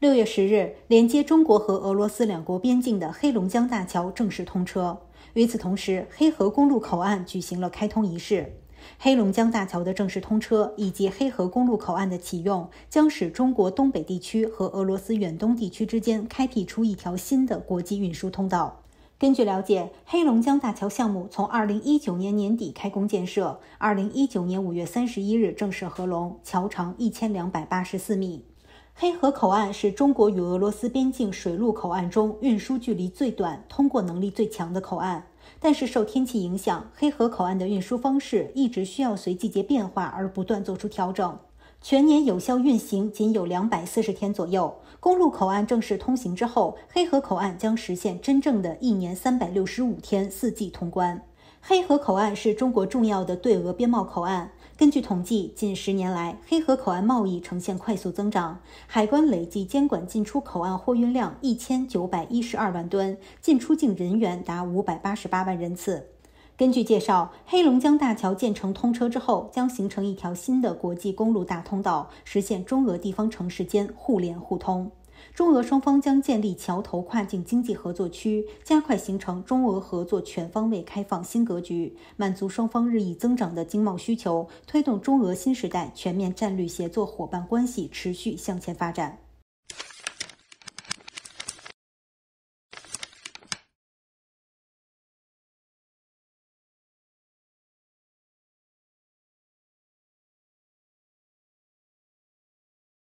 六月十日，连接中国和俄罗斯两国边境的黑龙江大桥正式通车。与此同时，黑河公路口岸举行了开通仪式。黑龙江大桥的正式通车以及黑河公路口岸的启用，将使中国东北地区和俄罗斯远东地区之间开辟出一条新的国际运输通道。根据了解，黑龙江大桥项目从二零一九年年底开工建设，二零一九年五月三十一日正式合龙，桥长一千两百八十四米。黑河口岸是中国与俄罗斯边境水陆口岸中运输距离最短、通过能力最强的口岸。但是受天气影响，黑河口岸的运输方式一直需要随季节变化而不断做出调整，全年有效运行仅有两百四十天左右。公路口岸正式通行之后，黑河口岸将实现真正的一年三百六十五天、四季通关。黑河口岸是中国重要的对俄边贸口岸。根据统计，近十年来，黑河口岸贸易呈现快速增长。海关累计监管进出口岸货运量一千九百一十二万吨，进出境人员达五百八十八万人次。根据介绍，黑龙江大桥建成通车之后，将形成一条新的国际公路大通道，实现中俄地方城市间互联互通。中俄双方将建立桥头跨境经济合作区，加快形成中俄合作全方位开放新格局，满足双方日益增长的经贸需求，推动中俄新时代全面战略协作伙伴关系持续向前发展。